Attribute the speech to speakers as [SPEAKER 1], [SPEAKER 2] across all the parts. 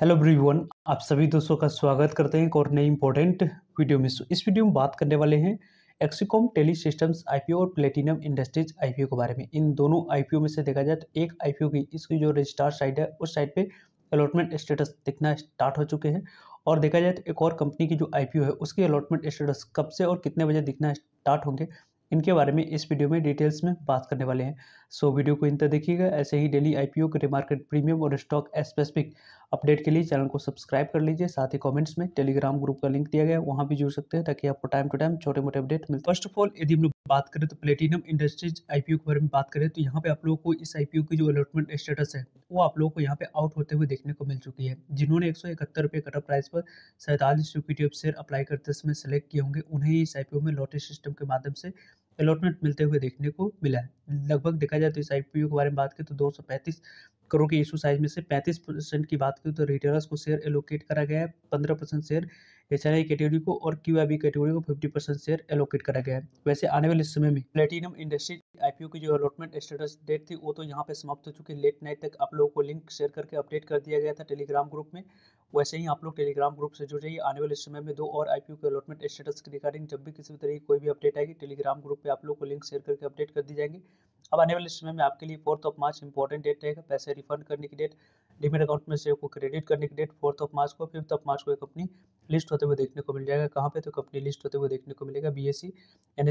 [SPEAKER 1] hello ब्रीवन आप सभी दोस्तों का स्वागत करते हैं एक और नई इंपॉर्टेंट वीडियो में इस वीडियो में बात करने वाले हैं एक्सिकॉम टेली सिस्टम्स आई और प्लेटिनम इंडस्ट्रीज आई के बारे में इन दोनों आई में से देखा जाए तो एक आई की इसकी जो रजिस्टार साइट है उस साइट पे अलॉटमेंट स्टेटस दिखना स्टार्ट हो चुके हैं और देखा जाए तो एक और कंपनी की जो आई है उसकी अलॉटमेंट स्टेटस कब से और कितने बजे दिखना स्टार्ट होंगे इनके बारे में इस वीडियो में डिटेल्स में बात करने वाले हैं सो वीडियो को इंतजार देखिएगा ऐसे ही डेली आईपीओ के मार्केट प्रीमियम और स्टॉक स्पेसिफिक अपडेट के लिए चैनल को सब्सक्राइब कर लीजिए साथ ही कमेंट्स में टेलीग्राम ग्रुप का लिंक दिया गया है वहाँ भी जुड़ सकते हैं ताकि आपको टाइम टू टाइम छोटे मोटे अपडेट मिले फर्स्ट ऑफ ऑल यदि हम लोग बात करें तो प्लेटिनम इंडस्ट्रीज आईपीओ के बारे में बात करें तो यहाँ पे आप लोगों को इस आईपीओ की जो अलॉटमेंट स्टेटस है वो आप लोगों को यहाँ पे आउट होते हुए देखने को मिल चुकी है जिन्होंने एक सौ इकहत्तर रुपये कटअप प्राइस पर सैंतालीस यूपीटी शेयर अप्लाई करते समय सेलेक्ट किए होंगे उन्हें इस आईपीओ में लॉटरी सिस्टम के माध्यम से अलॉटमेंट मिलते हुए देखने को मिला है लगभग देखा जाए तो इस आई के बारे में बात करें तो दो करोड़ के इशू साइज में से 35 परसेंट की बात करें तो रिटेलर्स को शेयर एलोकेट करा गया है 15 percent share H I category को और क्यू कैटेगरी को 50 परसेंट शेयर एलोकेट करा गया है वैसे आने वाले समय में प्लेटिनम इंडस्ट्री आईपीओ की जो अलॉटमेंट स्टेटस डेट थी वो तो यहाँ पे समाप्त हो चुकी है लेट नाइट तक आप लोगों को लिंक शेयर करके अपडेट कर दिया गया था टेलीग्राम ग्रुप में वैसे ही आप लोग टेलीग्राम ग्रुप से जुड़ जाइए आने वाले समय में दो और आईपीओ के अलॉटमेंट स्टेटस के रिगार्डिंग जब भी किसी भी तरह की कोई भी अपडेट आएगी टेलीग्राम ग्रुप पर आप लोग को लिंक शेयर करके अपडेट कर दी जाएंगे अब आने वाले समय में आपके लिए fourth of March important date रहेगा पैसे रिफंड करने की डेट डिमेट अकाउंट में से को क्रेडिट करने के डेट फोर्थ ऑफ मार्च को फिफ्थ ऑफ मार्च को कंपनी लिस्ट होते हुए देखने को मिल जाएगा कहाँ पे तो कंपनी लिस्ट होते हुए देखने को मिलेगा बी एस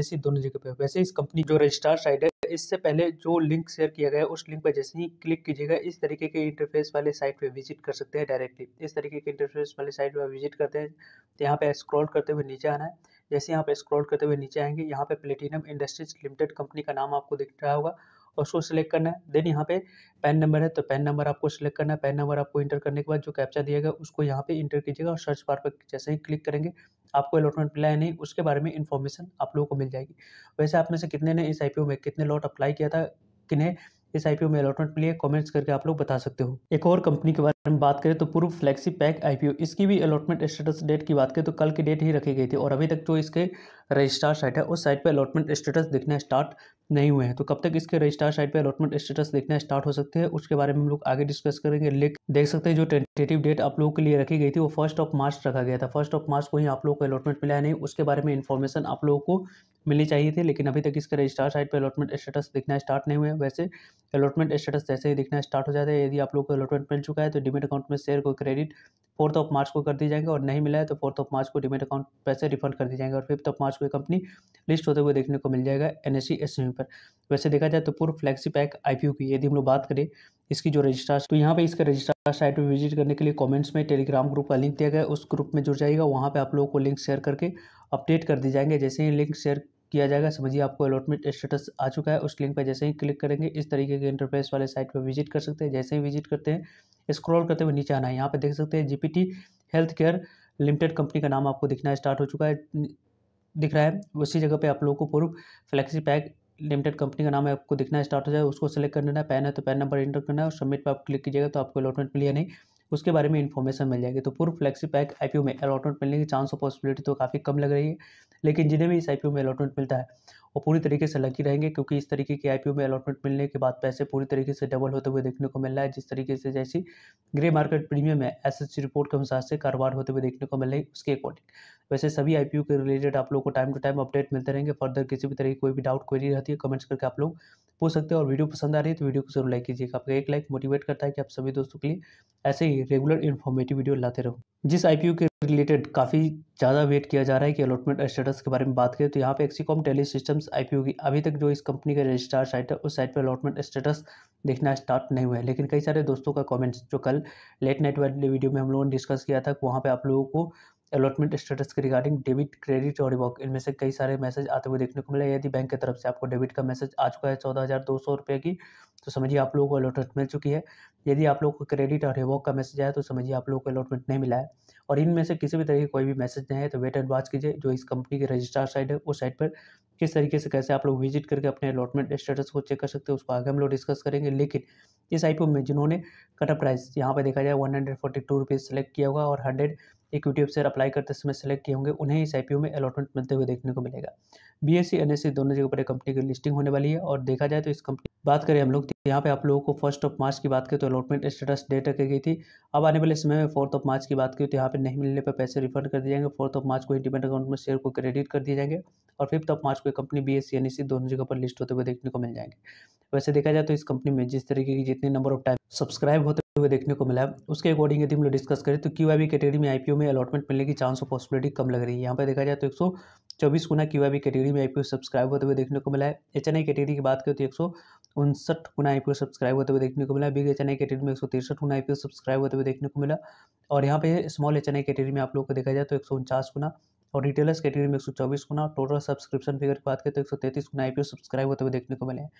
[SPEAKER 1] सी दोनों जगह पे वैसे इस कंपनी जो रजिस्ट्रार साइड है इससे पहले जो लिंक शेयर किया गया है उस लिंक पर जैसे ही क्लिक कीजिएगा इस तरीके के इंटरफेस वाले साइट पे विजिट कर सकते हैं डायरेक्टली इस तरीके के इंटरफेस वाले साइट पर विजिट करते हैं तो यहाँ पे स्क्रॉल करते हुए नीचे आना है जैसे यहाँ पे स्क्रॉल करते हुए नीचे आएंगे यहाँ पे प्लेटिनम इंडस्ट्रीज लिमिटेड कंपनी का नाम आपको दिख रहा होगा और उसको सिलेक्ट करना है देन यहाँ पे पैन नंबर है तो पैन नंबर आपको सिलेक्ट करना है पैन नंबर आपको इंटर करने के बाद जो कैप्चा दिया गया उसको यहाँ पे इंटर कीजिएगा और सर्च बार पर जैसे ही क्लिक करेंगे आपको अलॉटमेंट मिला है नहीं उसके बारे में इन्फॉर्मेशन आप लोगों को मिल जाएगी वैसे आप में से कितने ने इस आई में कितने लॉट अप्लाई किया था किन्हें इस आई में अलॉटमेंट मिली है कॉमेंट्स करके आप लोग बता सकते हो एक और कंपनी के बारे में बात करें तो पूर्व फ्लैक्सी पैक आई इसकी भी अलॉटमेंट स्टेटस डेट की बात करें तो कल की डेट ही रखी गई थी और अभी तक जो इसके रजिस्ट्रार साइट है उस साइट पर अलॉटमेंट स्टेटस दिखना स्टार्ट नहीं हुए हैं तो कब तक इसके रजिस्ट्रार साइट पे अलॉटमेंट स्टेटस देखना स्टार्ट हो सकते हैं उसके बारे में हम लोग आगे डिस्कस करेंगे लेकिन देख सकते हैं जो टेंटेटिव डेट आप लोगों के लिए रखी गई थी वो फर्स्ट ऑफ मार्च रखा गया था फर्स्ट ऑफ मार्च को ही आप लोगों को अलॉटमेंट मिला है नहीं उसके बारे में इन्फॉर्मेशन आप लोगों को मिलनी चाहिए थी लेकिन अभी तक इसके रजिस्ट्रार साइट पर अलॉटमेंट स्टेटस देखना स्टार्ट नहीं हुआ है वैसे अलॉटमेंट स्टेटस जैसे ही देखना स्टार्ट हो जाता है यदि आप लोग को अलॉटमेंट मिल चुका है तो डिमेट अकाउंट में शेयर को क्रेडिट फोर्थ ऑफ मार्च को कर दी जाएंगे और नहीं मिला है तो फोर्थ ऑफ मार्च को डिमेट अकाउंट पैसे रिफंड कर दिए जाएंगे और फिफ्थ ऑफ मार्च को कंपनी लिस्ट होते हुए देखने को मिल जाएगा एन एस सी पर वैसे देखा जाए तो पूर्व फ्लैगशिप पैक आईपीओ की यदि हम लोग बात करें इसकी जो रजिस्ट्रार तो यहाँ पे इसका रजिस्ट्रार साइट पर विजिट करने के लिए कमेंट्स में टेलीग्राम ग्रुप का लिंक दिया गया उस ग्रुप में जुड़ जाएगा वहाँ पे आप लोगों को लिंक शेयर करके अपडेट कर दिए जाएंगे जैसे ही लिंक शेयर किया जाएगा समझिए आपको अलॉटमेंट स्टेटस आ चुका है उस लिंक पर जैसे ही क्लिक करेंगे इस तरीके के इंटरफेस वाले साइट पर विजिट कर सकते हैं जैसे ही विजिट करते हैं स्क्रॉल करते हुए नीचे आना है यहाँ पर देख सकते हैं T health care limited company का नाम आपको दिखना स्टार्ट हो चुका है दिख रहा है उसी जगह पे आप लोगों को पूर्व फ्लैक्सी पैक लिमिटेड कंपनी का नाम आपको दिखना स्टार्ट हो जाए उसको सेलेक्ट कर लेना है पैन है तो पैन नंबर इंटर करना है और सबमिट पर आप क्लिक कीजिएगा तो आपको अलॉटमेंट मिली या नहीं उसके बारे में इन्फॉर्मेशन मिल जाएगी तो पूर्व फ्लैक्सी पैक आई में अलॉटमेंट मिलने की चांस और पॉसिबिलिटी तो काफ़ी कम लग रही है लेकिन जिन्हें भी इस आई में अलॉटमेंट मिलता है और पूरी तरीके से लकी रहेंगे क्योंकि इस तरीके की आईपीओ में अलॉटमेंट मिलने के बाद पैसे पूरी तरीके से डबल होते हुए देखने को मिल रहा है जिस तरीके से जैसी ग्रे मार्केट प्रीमियम है एस रिपोर्ट के अनुसार से कारोबार होते हुए देखने को मिल रही उसके अकॉर्डिंग वैसे सभी आईपीओ के रिलेटेड आप लोग को टाइम टू टाइम अपडेट मिलते रहेंगे फर्दर किसी भी तरह की कोई भी डाउट क्वेरी रहती है कमेंट्स करके आप लोग पूछ सकते हैं और वीडियो पसंद आ रही है तो वीडियो को जरूर लाइक कीजिएगा आपका एक लाइक मोटिवेट करता है कि आप सभी दोस्तों के लिए ऐसे ही रेगुलर इन्फॉर्मेटिव वीडियो लाते रहो जिस आईपीओ के रिलेटेड काफ़ी ज़्यादा वेट किया जा रहा है कि अलॉटमेंट स्टेटस के बारे में बात करें तो यहाँ पे एक्सीकॉम टेली सिस्टम्स आई होगी अभी तक जो इस कंपनी का रजिस्ट्रार साइट है उस साइट पर अलॉटमेंट स्टेटस देखना स्टार्ट नहीं हुआ है लेकिन कई सारे दोस्तों का कमेंट्स जो कल लेट नाइट वाले वीडियो में हम लोगों ने डिस्कस किया था वहाँ पर आप लोगों को अलॉटमेंट स्टेटस के रिगार्डिंग डेबिट क्रेडिट और रिवॉक इनमें से कई सारे मैसेज आते हुए देखने को मिला यदि बैंक की तरफ से आपको डेबिट का मैसेज आ चुका है चौदह हज़ार दो सौ रुपये की तो समझिए आप लोगों को अलॉटमेंट मिल चुकी है यदि आप लोगों को क्रेडिट और रिवॉक का मैसेज आया तो समझिए आप लोगों को अलॉटमेंट नहीं मिला है और इनमें से किसी भी तरह की कोई भी मैसेज नहीं है तो वेट एंड वॉच कीजिए जो इस कंपनी की रजिस्ट्रार साइट है उस साइट पर किस तरीके से कैसे आप लोग विजिट करके अपने अलॉटमेंट स्टेटस को चेक कर सकते हैं उसको आगे हम लोग डिस्कस करेंगे लेकिन इस आईपीओ में जिन्होंने कटअप प्राइस यहाँ पर देखा जाए one hundred forty two rupees select किया हुआ और हंड्रेड इक्विटी ऑफिसर अप्लाई करते समय सेलेक्ट किए होंगे उन्हें इस आईपीओ में अलॉटमेंट मिलते हुए देखने को मिलेगा बी एस सी दोनों जगह पर कंपनी की लिस्टिंग होने वाली है और देखा जाए तो इस कंपनी बात करें हम लोग तो यहाँ पे आप लोगों को फर्स्ट ऑफ मार्च की बात करें तो अलॉटमेंट स्टेटस डेट रखी गई थी अब आने वाले समय में फोर्थ ऑफ मार्च की बात करें तो यहाँ पे नहीं मिलने पर पैसे रिफंड कर दिए जाएंगे फोर्थ ऑफ मार्च को ही अकाउंट में शेयर को क्रेडिट कर दिए जाएंगे और फिफ्थ ऑफ मार्च को company B S C N C दोनों जगह पर लिस्ट होते हुए देखने को मिल जाएंगे वैसे देखा जाए तो इस कंपनी में जिस तरीके की जितने नंबर ऑफ टाइम सब्सक्राइब होते हुए देखने को मिला है उसके अकॉर्डिंग यदि हम लोग डिस्कस करें तो क्यू आई कैटेगरी में आईपीओ में अलॉटमेंट मिलने की चांस ऑफ पॉसिबिलिटी कम लग रही है यहाँ पर देखा जाए तो एक सौ चौबीस गुना क्यू आई कैटेगरी में आईपीओ सब्सक्राइब होते हुए देखने को मिला है एच एन कैटेगरी की बात करें तो एक सौ उनसठ गुना आईपीओ सब्सक्राइब होते हुए देखने को मिला big H N I category में एक सौ तिरसठ गुना आईपीओ सब्सक्राइब होते हुए देखने को मिला और यहाँ पे small H N I category में आप लोग को देखा जाए तो एक सौ उनचास गुना और रिटेलर्स कैटेगरी में एक सौ चौबीस गुना टोटल सब्सक्रिप्शन फिगर की बात करें तो एक सौ तैतीस गुना आई सब्सक्राइब होते हुए देखने को मिले हैं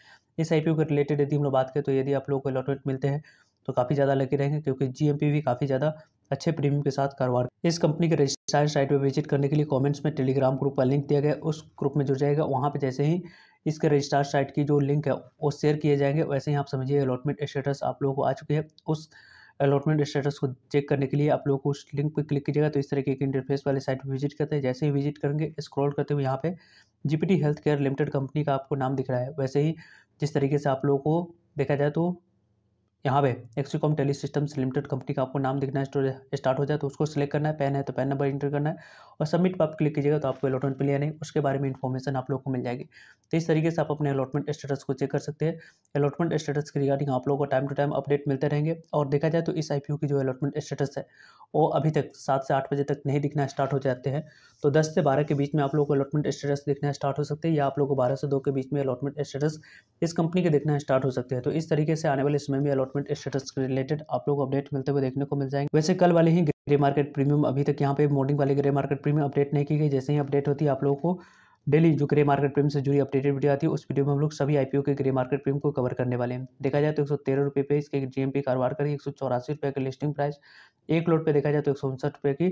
[SPEAKER 1] इस आई के रिलेटेड यदि हम लोग बात करें तो यदि आप लोगों को अलॉटमेंट मिलते हैं तो काफ़ी ज़्यादा लगे रहेंगे क्योंकि जी भी काफ़ी ज़्यादा अच्छे प्रीमियम के साथ कारोबार इस कंपनी के रजिस्ट्रेशन साइट पर विजिट करने के लिए कॉमेंट्स में टेलीग्राम ग्रुप का लिंक दिया गया उस ग्रुप में जुड़ जाएगा वहाँ पर जैसे ही इसके रजिस्ट्रार साइट की जो लिंक है वो शेयर किए जाएंगे वैसे ही आप समझिए अलॉटमेंट स्टेटस आप लोगों को आ चुकी है उस अलॉटमेंट स्टेटस को चेक करने के लिए आप लोगों को उस लिंक पर क्लिक कीजिएगा तो इस तरह की एक इंटरफेस वाले साइट पर विजिट करते हैं जैसे ही विजिट करेंगे स्क्रॉल करते हुए यहाँ पे GPT health care limited company का आपको नाम दिख रहा है वैसे ही जिस तरीके से आप लोगों को देखा जाए तो यहाँ पे Exicom tele systems limited company का आपको नाम देखना स्टार्ट हो जाए तो उसको सिलेक्ट करना है पेन है तो पेन नंबर इंटर करना है और सबमिट पर आप क्लिक कीजिएगा तो आपको अलॉटमेंट मिल जाएगी नहीं उसके बारे में इन्फॉर्मेशन आप लोग को मिल जाएगी तो इस तरीके से आप अपने अलॉटमेंट स्टेटस को चेक कर सकते हैं अलॉटमेंट स्टेटस के रिगार्डिंग आप लोगों को टाइम टू टाइम अपडेट मिलते रहेंगे और देखा जाए तो इस आई की जो अलॉटमेंट स्टेटस है वो अभी तक सात से आठ बजे तक नहीं दिखना स्टार्ट हो जाते हैं तो दस से बारह के बीच में आप लोग को अलॉटमेंट स्टेटस दिखना स्टार्ट हो सकते हैं या आप लोग को बारह से दो के बीच में अलॉटमेंट स्टेटस इस कंपनी के देखना स्टार्ट हो सकते हैं तो इस तरीके से आने वाले समय में अलॉट डेवलपमेंट स्टेटस के रिलेटेड आप लोग अपडेट मिलते हुए देखने को मिल जाएंगे वैसे कल वाले ही ग्रे मार्केट प्रीमियम अभी तक यहाँ पे मॉर्निंग वाले ग्रे मार्केट प्रीमियम अपडेट नहीं की गई जैसे ही अपडेट होती है आप लोगों को डेली जो ग्रे मार्केट प्रीमियम से जुड़ी अपडेटेड वीडियो आती है उस वीडियो में हम लोग सभी आईपीओ के ग्रे मार्केट प्रीमियम को कवर करने वाले हैं देखा जाए तो एक सौ तेरह रुपये पे इसके जीएमपी कारोबार करिए एक सौ चौरासी रुपये की लिस्टिंग प्राइस एक लोड पे देखा जाए तो एक सौ उनसठ रुपये की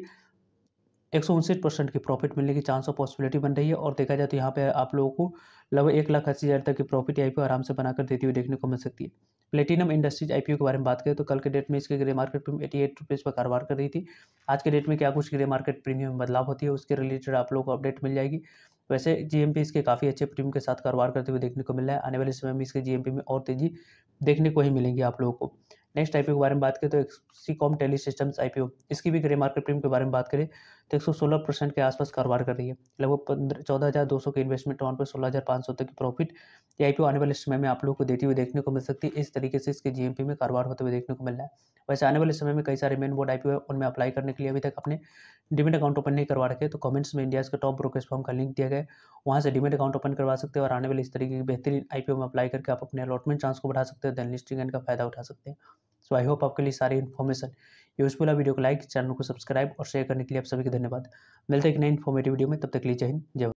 [SPEAKER 1] एक परसेंट की प्रॉफिट मिलने की चांस ऑफ पॉसिबिलिटी बन रही है और देखा जाए तो यहाँ पे आप लोगों को लगभग एक लाख अस्सी हज़ार तक की प्रॉफिट आई आराम से बनाकर देती हुई देखने को मिल सकती है प्लेटिनम इंडस्ट्रीज आई के बारे में बात करें तो कल के डेट में इसके grey market premium eighty eight rupees पर कारोबार कर रही थी आज के डेट में क्या कुछ ग्रे मार्केट प्रीमियम में बदलाव होती है उसके रिलेटेड आप लोग को अपडेट मिल जाएगी वैसे जीएमपी इसके काफ़ी अच्छे प्रीमियम के साथ कारोबार करते हुए देखने को मिल रहा है आने वाले समय में इसके जीएमपी में और तेज़ी देखने को ही मिलेंगी आप लोगों को नेक्स्ट आईपीओ के बारे में बात करें तो C com tele systems IPO इसकी भी ग्रे मार्केट प्रीमियम के बारे में बात करें तो एक सौ सोलह परसेंट के आसपास कारोबार कर रही है लगभग चौदह हज़ार दो सौ के इन्वेस्टमेंट वन पर सोलह हज़ार पाँच सौ तक की प्रॉफिट ये आई आने वाले समय में आप लोगों को देती हुई देखने को मिल सकती है इस तरीके से इसके जी में कारोबार होते हुए देखने को मिल रहा है वैसे आने वाले समय में कई सारे मेन बोर्ड आई उनमें अप्लाई करने के लिए अभी तक अपने डिमेट अकाउंट ओपन नहीं करवा रखे तो कमेंट्स में इंडिया के टॉप ब्रोकेज फॉर्म का लिंक दिया गया वहाँ से डिमेट अकाउंट ओपन करवा सकते हैं और आने वाले इस तरीके की बेहतरीन आई में अप्लाई करके आप अपने अलॉटमेंट चांस को बढ़ा सकते हैं दैन लिस्टिंग एंड का फायदा उठा सकते हैं सो आई होप आपके लिए सारी इन्फॉर्मेशन यूजफुल है वीडियो को लाइक चैनल को सब्सक्राइब और शेयर करने के लिए आप सभी के धन्यवाद मिलते हैं एक नई इन्फॉर्मेटिव वीडियो में तब तक लीजिए जय